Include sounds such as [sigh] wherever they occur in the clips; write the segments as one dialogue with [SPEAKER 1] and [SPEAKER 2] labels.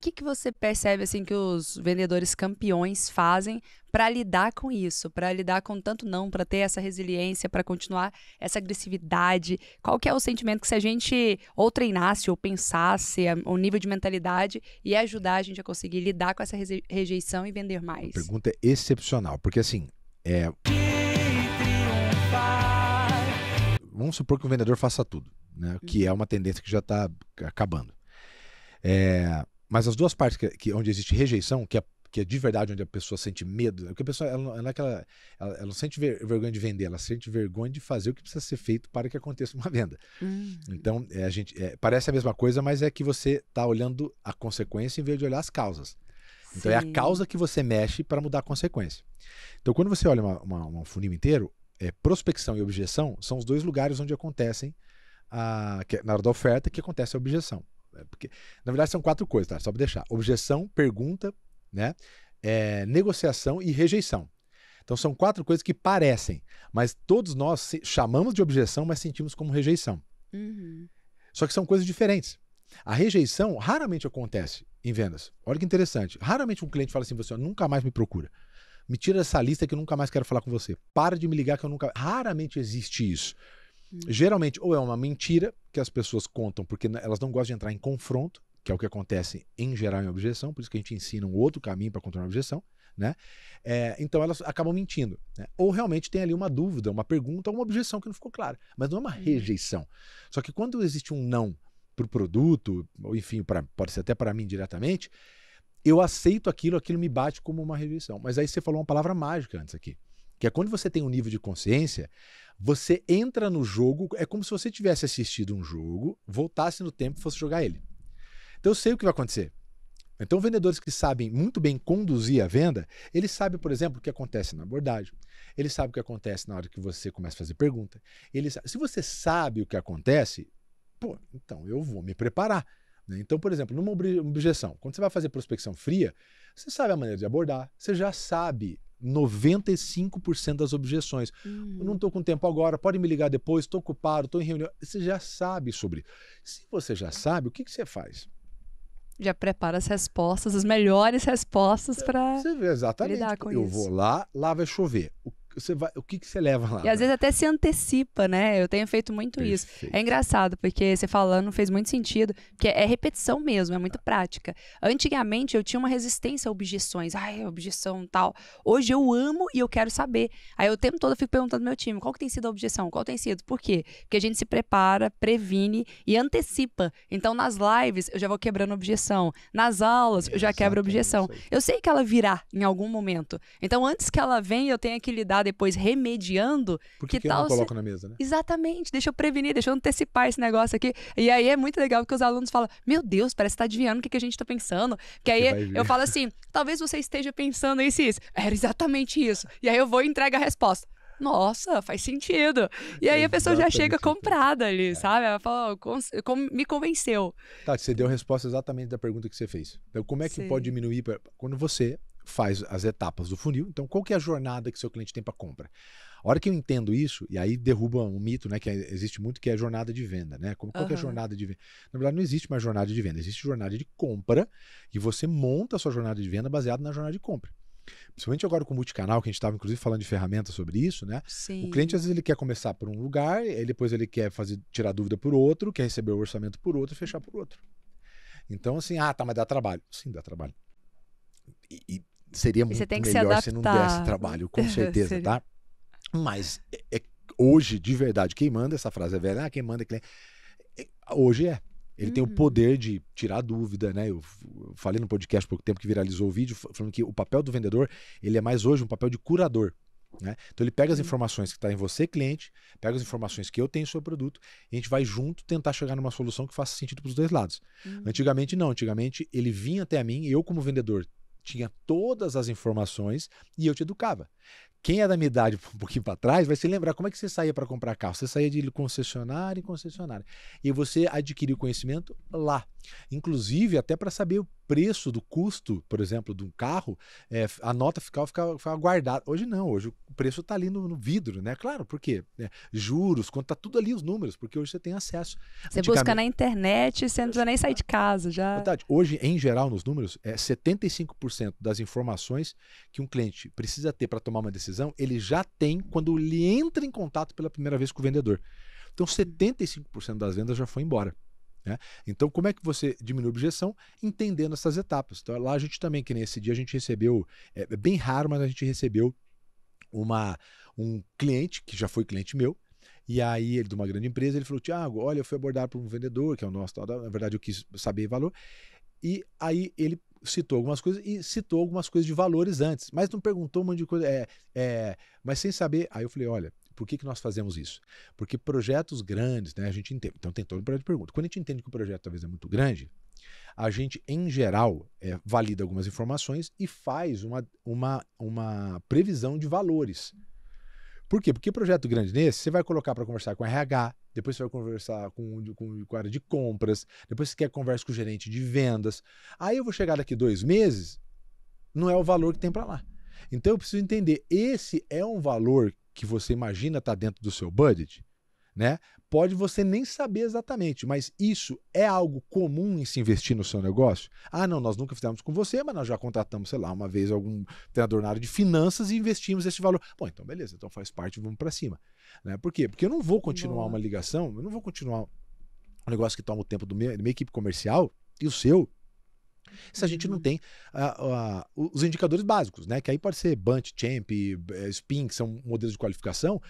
[SPEAKER 1] O que, que você percebe assim que os vendedores campeões fazem para lidar com isso, para lidar com tanto não, para ter essa resiliência, para continuar essa agressividade? Qual que é o sentimento que se a gente ou treinasse ou pensasse eh, o nível de mentalidade e ajudar a gente a conseguir lidar com essa rejeição e vender mais? A
[SPEAKER 2] pergunta é excepcional, porque assim, é Vamos supor que o vendedor faça tudo, né? Que uhum. é uma tendência que já está acabando. É, mas as duas partes que, que onde existe rejeição, que é que é de verdade onde a pessoa sente medo, né? porque a pessoa ela, ela, é ela, ela não sente ver, vergonha de vender, ela sente vergonha de fazer o que precisa ser feito para que aconteça uma venda. Hum. Então, é, a gente é, parece a mesma coisa, mas é que você está olhando a consequência em vez de olhar as causas. Sim. Então, é a causa que você mexe para mudar a consequência. Então, quando você olha uma, uma, um funil inteiro, é, prospecção e objeção são os dois lugares onde acontecem, a, que, é, na hora da oferta, que acontece a objeção. É, porque, na verdade, são quatro coisas, tá? Só para deixar. Objeção, pergunta, né? É, negociação e rejeição. Então são quatro coisas que parecem, mas todos nós chamamos de objeção, mas sentimos como rejeição. Uhum. Só que são coisas diferentes. A rejeição raramente acontece em vendas. Olha que interessante. Raramente um cliente fala assim: você nunca mais me procura. Me tira dessa lista que eu nunca mais quero falar com você. Para de me ligar que eu nunca. Raramente existe isso. Uhum. Geralmente, ou é uma mentira que as pessoas contam porque elas não gostam de entrar em confronto, que é o que acontece em geral em objeção, por isso que a gente ensina um outro caminho para controlar a objeção, né? É, então elas acabam mentindo. Né? Ou realmente tem ali uma dúvida, uma pergunta, uma objeção que não ficou clara. Mas não é uma uhum. rejeição. Só que quando existe um não para o produto, ou enfim, pra, pode ser até para mim diretamente, eu aceito aquilo, aquilo me bate como uma rejeição. Mas aí você falou uma palavra mágica antes aqui. Que é quando você tem um nível de consciência, você entra no jogo, é como se você tivesse assistido um jogo, voltasse no tempo e fosse jogar ele. Então eu sei o que vai acontecer. Então, vendedores que sabem muito bem conduzir a venda, eles sabem, por exemplo, o que acontece na abordagem, eles sabem o que acontece na hora que você começa a fazer pergunta. Eles, se você sabe o que acontece, pô, então eu vou me preparar. Né? Então, por exemplo, numa objeção, quando você vai fazer prospecção fria, você sabe a maneira de abordar, você já sabe 95% das objeções. Uhum. não estou hum. com tempo agora, pode me ligar depois, estou ocupado, estou em reunião. Você já sabe sobre. Se você já sabe, o que, que você faz?
[SPEAKER 1] Já prepara as respostas, as melhores respostas para. Você vê, exatamente. Lidar com eu isso.
[SPEAKER 2] vou lá, lá vai chover. O você vai, o que, que você leva lá? E às
[SPEAKER 1] né? vezes até se antecipa, né? Eu tenho feito muito Perfeito. isso. É engraçado, porque você falando fez muito sentido, porque é repetição mesmo, é muito ah. prática. Antigamente eu tinha uma resistência a objeções. Ai, objeção tal. Hoje eu amo e eu quero saber. Aí o tempo todo eu fico perguntando ao meu time, qual que tem sido a objeção? Qual tem sido? Por quê? Porque a gente se prepara, previne e antecipa. Então nas lives eu já vou quebrando objeção. Nas aulas eu já quebro objeção. Eu sei que ela virá em algum momento. Então antes que ela venha eu tenho que lidar depois remediando. Porque que, que tal eu não coloco se... na mesa, né? Exatamente, deixa eu prevenir, deixa eu antecipar esse negócio aqui. E aí é muito legal porque os alunos falam: Meu Deus, parece que tá adivinhando o que, que a gente tá pensando. Que aí eu falo assim: talvez você esteja pensando isso e isso. Era exatamente isso. E aí eu vou e entrego a resposta nossa, faz sentido. E aí a pessoa já chega comprada ali, é. sabe? Ela fala, me convenceu.
[SPEAKER 2] Tá, você deu a resposta exatamente da pergunta que você fez. Então, como é que Sim. pode diminuir? Pra... Quando você faz as etapas do funil. Então, qual que é a jornada que seu cliente tem para compra? A hora que eu entendo isso, e aí derruba um mito, né? Que é, existe muito, que é a jornada de venda, né? Como qual uhum. é a jornada de venda? Na verdade, não existe mais jornada de venda, existe jornada de compra, e você monta a sua jornada de venda baseada na jornada de compra. Principalmente agora com o multicanal, que a gente estava inclusive falando de ferramentas sobre isso, né? Sim. O cliente às vezes ele quer começar por um lugar, aí depois ele quer fazer tirar dúvida por outro, quer receber o orçamento por outro e fechar por outro. Então, assim, ah, tá, mas dá trabalho. Sim, dá trabalho. E, e seria muito melhor se não desse trabalho, com [laughs] certeza, tá? Mas é, é, hoje, de verdade, quem manda essa frase é velha, ah, quem manda é cliente. É, hoje é. Ele uhum. tem o uhum. poder de tirar dúvida, né? Eu falei no podcast pouco tempo que viralizou o vídeo, falando que o papel do vendedor, ele é mais hoje um papel de curador. Né? Então ele pega as informações que está em você, cliente, pega as informações que eu tenho sobre o produto e a gente vai junto tentar chegar numa solução que faça sentido para os dois lados. Uhum. Antigamente não, antigamente ele vinha até a mim, eu como vendedor tinha todas as informações e eu te educava quem é da minha idade um pouquinho para trás vai se lembrar como é que você saía para comprar carro. Você saía de concessionária em concessionária. E você adquiriu conhecimento lá. Inclusive, até para saber o preço do custo, por exemplo, de um carro, é, a nota ficar, ficava, ficava guardada. Hoje não, hoje o preço está ali no, no, vidro, né? Claro, por quê? É, juros, conta tá tudo ali os números, porque hoje você
[SPEAKER 1] tem acesso. Você busca na internet, você não precisa nem sair de casa já. Verdade.
[SPEAKER 2] Hoje, em geral, nos números, é 75% das informações que um cliente precisa ter para tomar uma decisão decisão, ele já tem quando ele entra em contato pela primeira vez com o vendedor. Então, 75% das vendas já foi embora. Né? Então, como é que você diminui a objeção? Entendendo essas etapas. Então, lá a gente também, que nesse dia a gente recebeu, é, é, bem raro, mas a gente recebeu uma, um cliente, que já foi cliente meu, e aí ele de uma grande empresa, ele falou, Tiago, olha, eu fui abordado por um vendedor, que é o nosso, na verdade eu quis saber valor, e aí ele citou algumas coisas e citou algumas coisas de valores antes, mas não perguntou um monte de coisa. É, é, mas sem saber, aí eu falei: olha, por que, que nós fazemos isso? Porque projetos grandes, né? A gente entende. Então tem todo um projeto de pergunta. Quando a gente entende que o projeto talvez é muito grande, a gente, em geral, é, valida algumas informações e faz uma, uma, uma previsão de valores. Por quê? Porque projeto grande nesse, você vai colocar para conversar com RH, depois você vai conversar com, com, com a área de compras, depois você quer conversa com o gerente de vendas. Aí eu vou chegar daqui dois meses, não é o valor que tem para lá. Então eu preciso entender, esse é um valor que você imagina estar tá dentro do seu budget, né? Pode você nem saber exatamente, mas isso é algo comum em se investir no seu negócio? Ah, não, nós nunca fizemos com você, mas nós já contratamos, sei lá, uma vez algum treinador na área de finanças e investimos esse valor. Bom, então beleza, então faz parte, vamos para cima. Né? Por quê? Porque eu não vou continuar Boa. uma ligação, eu não vou continuar um negócio que toma o tempo do meu, da minha equipe comercial e o seu, se a gente não uhum. tem uh, uh, os indicadores básicos, né? Que aí pode ser Bunt, Champ, eh, Spin, que são modelos de qualificação,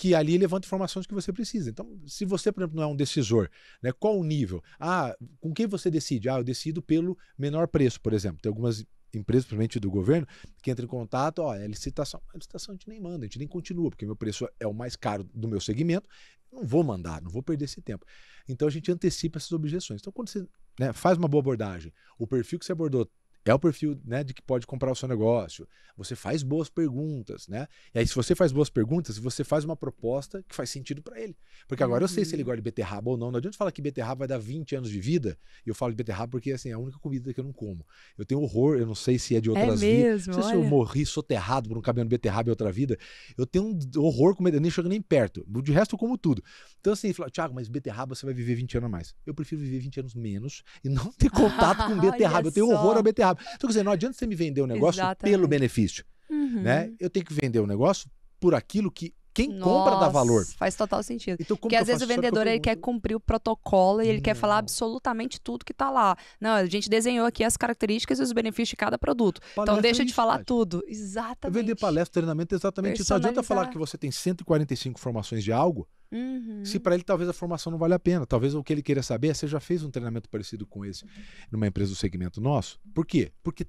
[SPEAKER 2] que ali levanta informações que você precisa. Então, se você, por exemplo, não é um decisor, né, qual o nível? Ah, com quem você decide? Ah, eu decido pelo menor preço, por exemplo. Tem algumas empresas, principalmente do governo, que entra em contato, ó, é licitação. A licitação a gente nem manda, a gente nem continua, porque meu preço é o mais caro do meu segmento, não vou mandar, não vou perder esse tempo. Então a gente antecipa essas objeções. Então, quando você né, faz uma boa abordagem, o perfil que você abordou é o perfil né, de que pode comprar o seu negócio. Você faz boas perguntas, né? E aí, se você faz boas perguntas, você faz uma proposta que faz sentido para ele. Porque agora uhum. eu sei se ele uhum. gosta de beterraba ou não. Não adianta falar que beterraba vai dar 20 anos de vida. E eu falo de beterraba porque assim, é a única comida que eu não como. Eu tenho horror, eu não sei se é de é outras é vidas. Não sei se eu morri soterrado por um caminhão de beterraba em outra vida. Eu tenho um horror com eu nem chego nem perto. De resto, eu como tudo. Então, assim, fala, Thiago, mas beterraba você vai viver 20 anos a mais. Eu prefiro viver 20 anos menos e não ter contato com [laughs] beterraba. eu tenho horror a beterraba rabo. Então, quer dizer, não adianta você me vender um negócio Exatamente. pelo benefício. Uhum. Né? Eu tenho que vender o um negócio por aquilo que quem Nossa, compra dá valor. Faz
[SPEAKER 1] total sentido. Então, Porque às vezes o vendedor ele quer cumprir o protocolo e ele não. quer falar absolutamente tudo que está lá. Não, a gente desenhou aqui as características e os benefícios de cada produto. Então, palestra então deixa é de falar tudo. Exatamente.
[SPEAKER 2] Vender palestra, treinamento exatamente isso. Não adianta falar que você tem 145 formações de algo
[SPEAKER 1] Uhum. Se para
[SPEAKER 2] ele talvez a formação não vale a pena, talvez o que ele queira saber é se já fez um treinamento parecido com esse numa empresa do segmento nosso. Por quê? Porque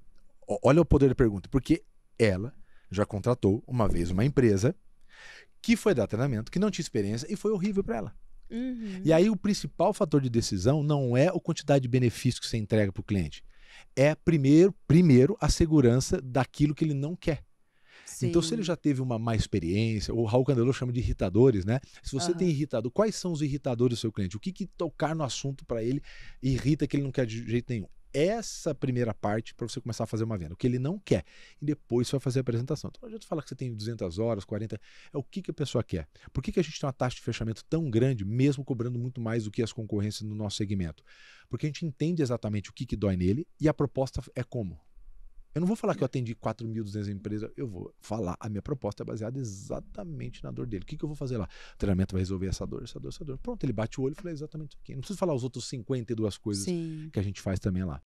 [SPEAKER 2] olha o poder da pergunta, porque ela já contratou uma vez uma empresa que foi dar treinamento, que não tinha experiência e foi horrível para ela. Uhum. E aí o principal fator de decisão não é a quantidade de benefício que você entrega para o cliente, é primeiro, primeiro a segurança daquilo que ele não quer. Sim. Então, se ele já teve uma má experiência, o Raul Candelô chama de irritadores, né? Se você uhum. tem irritado, quais são os irritadores do seu cliente? O que, que tocar no assunto para ele irrita que ele não quer de jeito nenhum? essa primeira parte para você começar a fazer uma venda, o que ele não quer. E depois você vai fazer a apresentação. Então, não adianta falar que você tem 200 horas, 40, é o que, que a pessoa quer. Por que, que a gente tem uma taxa de fechamento tão grande, mesmo cobrando muito mais do que as concorrências no nosso segmento? Porque a gente entende exatamente o que, que dói nele e a proposta é como. Eu não vou falar que eu atendi 4.200 empresas, eu vou falar. A minha proposta é baseada exatamente na dor dele. O que, que eu vou fazer lá? O treinamento vai resolver essa dor, essa dor, essa dor. Pronto, ele bate o olho e fala é exatamente isso aqui. Não preciso falar os outros 52 coisas Sim. que a gente faz também lá.